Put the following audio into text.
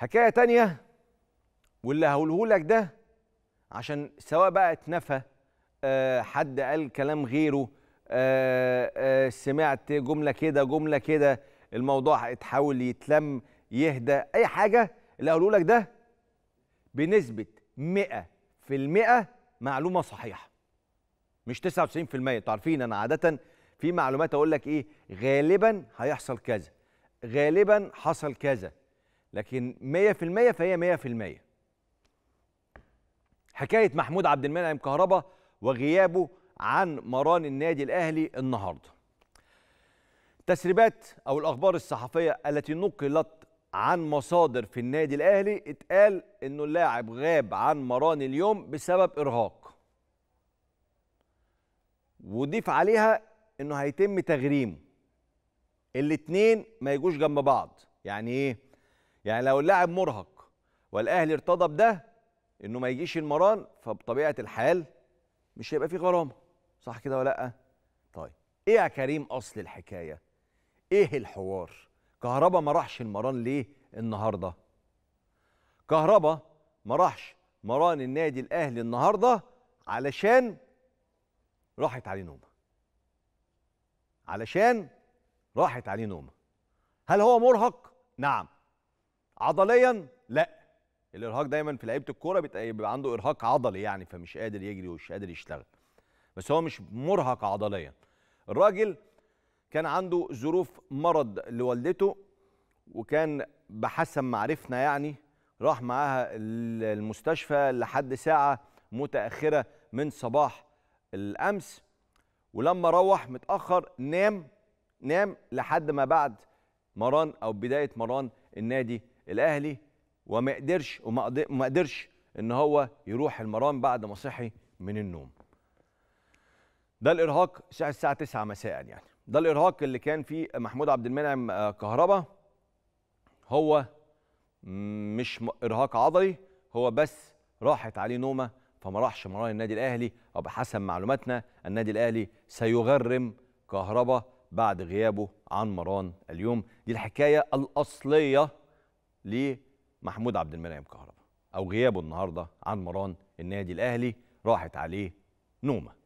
حكاية تانية واللي هقوله لك ده عشان سواء بقى اتنفى أه حد قال كلام غيره أه أه سمعت جملة كده جملة كده الموضوع اتحاول يتلم يهدى أي حاجة اللي هقوله لك ده بنسبة 100% معلومة صحيحة مش 99% انتوا عارفين أنا عادة في معلومات أقول لك إيه غالبا هيحصل كذا غالبا حصل كذا لكن 100% فهي 100% حكايه محمود عبد المنعم كهربا وغيابه عن مران النادي الاهلي النهارده تسريبات او الاخبار الصحفيه التي نقلت عن مصادر في النادي الاهلي اتقال انه اللاعب غاب عن مران اليوم بسبب ارهاق وضيف عليها انه هيتم تغريمه الاثنين ما يجوش جنب بعض يعني ايه يعني لو اللاعب مرهق والاهلي ارتضى بده انه ما يجيش المران فبطبيعه الحال مش هيبقى فيه غرامه صح كده ولا لا طيب ايه يا كريم اصل الحكايه ايه الحوار كهربا ما راحش المران ليه النهارده كهربا ما راحش مران النادي الاهلي النهارده علشان راحت عليه نومه علشان راحت عليه نومه هل هو مرهق نعم عضليا لا الارهاق دايما في لعيبه الكوره بيبقى عنده ارهاق عضلي يعني فمش قادر يجري ومش قادر يشتغل بس هو مش مرهق عضليا الراجل كان عنده ظروف مرض لوالدته وكان بحسب معرفنا يعني راح معاها المستشفى لحد ساعه متاخره من صباح الامس ولما روح متاخر نام نام لحد ما بعد مران او بدايه مران النادي الاهلي وما قدرش وما قدرش ان هو يروح المران بعد ما صحي من النوم ده الارهاق الساعه 9 مساء يعني ده الارهاق اللي كان فيه محمود عبد المنعم آه، كهربا هو مش ارهاق عضلي هو بس راحت عليه نومه فما راحش مران النادي الاهلي او بحسب معلوماتنا النادي الاهلي سيغرم كهربا بعد غيابه عن مران اليوم دي الحكايه الاصليه لمحمود عبد المنعم كهربا او غيابه النهارده عن مران النادي الاهلي راحت عليه نومه